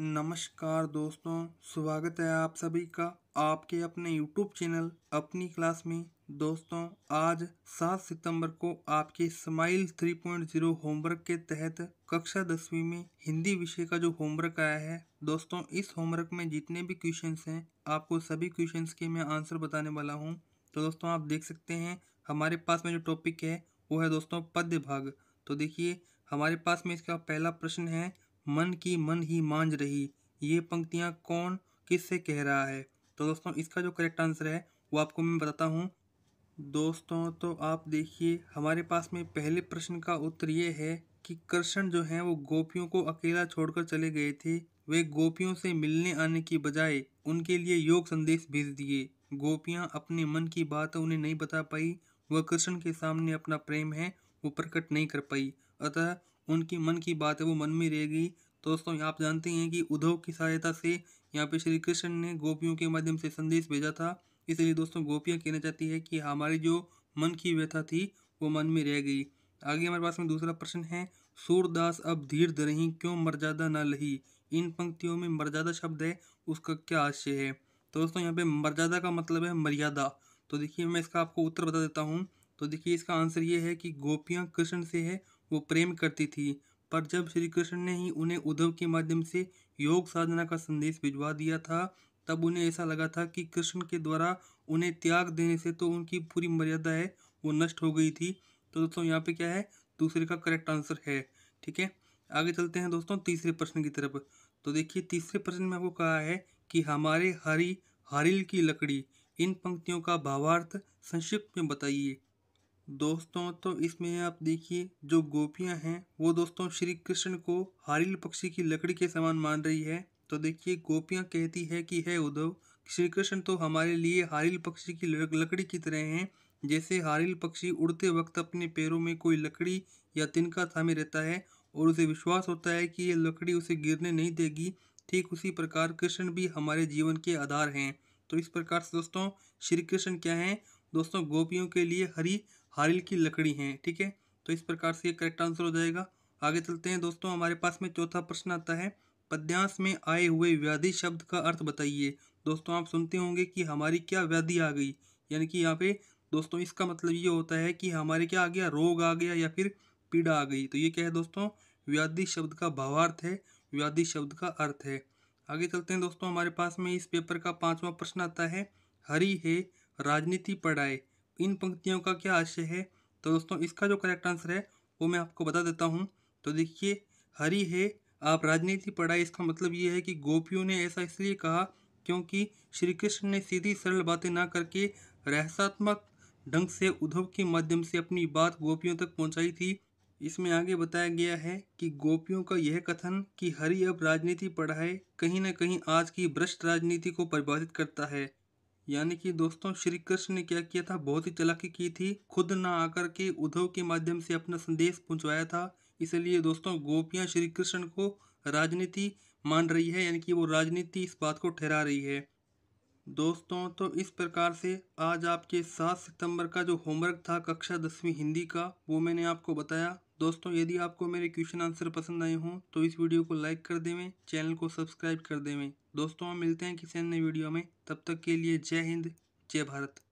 नमस्कार दोस्तों स्वागत है आप सभी का आपके अपने YouTube चैनल अपनी क्लास में दोस्तों आज 7 सितंबर को आपके स्माइल 3.0 होमवर्क के तहत कक्षा दसवीं में हिंदी विषय का जो होमवर्क आया है दोस्तों इस होमवर्क में जितने भी क्वेश्चंस हैं आपको सभी क्वेश्चंस के मैं आंसर बताने वाला हूं तो दोस्तों आप देख सकते हैं हमारे पास में जो टॉपिक है वो है दोस्तों पद्य भाग तो देखिए हमारे पास में इसका पहला प्रश्न है मन की मन ही मांझ रही ये पंक्तियाँ कौन किससे कह रहा है तो दोस्तों इसका जो करेक्ट आंसर है वो आपको मैं बताता हूँ दोस्तों तो आप देखिए हमारे पास में पहले प्रश्न का उत्तर ये है कि कृष्ण जो हैं वो गोपियों को अकेला छोड़कर चले गए थे वे गोपियों से मिलने आने की बजाय उनके लिए योग संदेश भेज दिए गोपियाँ अपने मन की बात उन्हें नहीं बता पाई वह कृष्ण के सामने अपना प्रेम है वो प्रकट नहीं कर पाई अतः उनके मन की बात है वो मन में रहेगी तो दोस्तों यहाँ आप जानते हैं कि उद्धव की सहायता से यहाँ पे श्री कृष्ण ने गोपियों के माध्यम से संदेश भेजा था इसलिए दोस्तों गोपियाँ कहना चाहती है कि हमारी जो मन की व्यथा थी वो मन में रह गई आगे हमारे पास में दूसरा प्रश्न है सूरदास अब धीर रही क्यों मर्यादा न लही इन पंक्तियों में मर्यादा शब्द है उसका क्या आशय है तो दोस्तों यहाँ पे मर्यादा का मतलब है मर्यादा तो देखिए मैं इसका आपको उत्तर बता देता हूँ तो देखिए इसका आंसर ये है कि गोपियाँ कृष्ण से है वो प्रेम करती थी पर जब श्री कृष्ण ने ही उन्हें उद्धव के माध्यम से योग साधना का संदेश भिजवा दिया था तब उन्हें ऐसा लगा था कि कृष्ण के द्वारा उन्हें त्याग देने से तो उनकी पूरी मर्यादा है वो नष्ट हो गई थी तो दोस्तों यहाँ पे क्या है दूसरे का करेक्ट आंसर है ठीक है आगे चलते हैं दोस्तों तीसरे प्रश्न की तरफ तो देखिए तीसरे प्रश्न में आपको कहा है कि हमारे हरी हरिल की लकड़ी इन पंक्तियों का भावार्थ संक्षिप्त में बताइए दोस्तों तो इसमें आप देखिए जो गोपियां हैं वो दोस्तों श्री कृष्ण को हारिल पक्षी की लकड़ी के समान मान रही है तो देखिए गोपियां कहती है कि है उद्धव श्री कृष्ण तो हमारे लिए हारिल पक्षी की लकड़ी की तरह हैं जैसे हारिल पक्षी उड़ते वक्त अपने पैरों में कोई लकड़ी या तिनका थामे रहता है और उसे विश्वास होता है कि ये लकड़ी उसे गिरने नहीं देगी ठीक उसी प्रकार कृष्ण भी हमारे जीवन के आधार हैं तो इस प्रकार से दोस्तों श्री कृष्ण क्या हैं दोस्तों गोपियों के लिए हरी हारिल की लकड़ी हैं ठीक है तो इस प्रकार से ये करेक्ट आंसर हो जाएगा आगे चलते हैं दोस्तों हमारे पास में चौथा प्रश्न आता है पद्यांश में आए हुए व्याधि शब्द का अर्थ बताइए दोस्तों आप सुनते होंगे कि हमारी क्या व्याधि आ गई यानी कि यहाँ पे दोस्तों इसका मतलब ये होता है कि हमारे क्या आ गया रोग आ गया या फिर पीड़ा आ गई तो ये क्या है दोस्तों व्याधि शब्द का भावार्थ है व्याधि शब्द का अर्थ है आगे चलते हैं दोस्तों हमारे पास में इस पेपर का पांचवा प्रश्न आता है हरी है राजनीति पढ़ाए इन पंक्तियों का क्या आशय है तो दोस्तों इसका जो करेक्ट आंसर है वो मैं आपको बता देता हूँ तो देखिए हरी है आप राजनीति पढ़ाई इसका मतलब ये है कि गोपियों ने ऐसा इसलिए कहा क्योंकि श्री कृष्ण ने सीधी सरल बातें ना करके रहस्यात्मक ढंग से उद्धव के माध्यम से अपनी बात गोपियों तक पहुंचाई थी इसमें आगे बताया गया है कि गोपियों का यह कथन कि हरि अब राजनीति पढ़ाए कहीं ना कहीं आज की भ्रष्ट राजनीति को परिभाषित करता है यानी कि दोस्तों श्री कृष्ण ने क्या किया था बहुत ही चलाकी की थी खुद ना आकर के उद्धव के माध्यम से अपना संदेश पहुंचवाया था इसलिए दोस्तों गोपियां श्री कृष्ण को राजनीति मान रही है यानी कि वो राजनीति इस बात को ठहरा रही है दोस्तों तो इस प्रकार से आज आपके सात सितंबर का जो होमवर्क था कक्षा दसवीं हिंदी का वो मैंने आपको बताया दोस्तों यदि आपको मेरे क्वेश्चन आंसर पसंद आए हों तो इस वीडियो को लाइक कर देवें चैनल को सब्सक्राइब कर देवें दोस्तों हम मिलते हैं किसी अन्य वीडियो में तब तक के लिए जय हिंद जय भारत